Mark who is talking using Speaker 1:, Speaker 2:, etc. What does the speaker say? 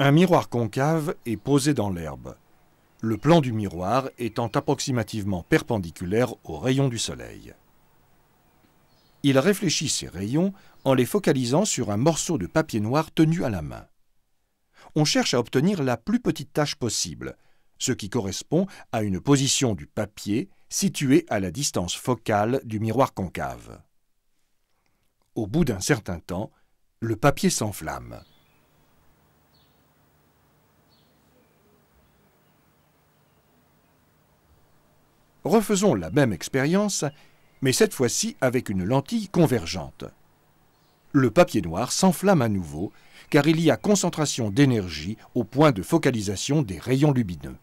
Speaker 1: Un miroir concave est posé dans l'herbe. Le plan du miroir étant approximativement perpendiculaire aux rayons du soleil. Il réfléchit ces rayons en les focalisant sur un morceau de papier noir tenu à la main. On cherche à obtenir la plus petite tache possible, ce qui correspond à une position du papier située à la distance focale du miroir concave. Au bout d'un certain temps, le papier s'enflamme. Refaisons la même expérience, mais cette fois-ci avec une lentille convergente. Le papier noir s'enflamme à nouveau, car il y a concentration d'énergie au point de focalisation des rayons lumineux.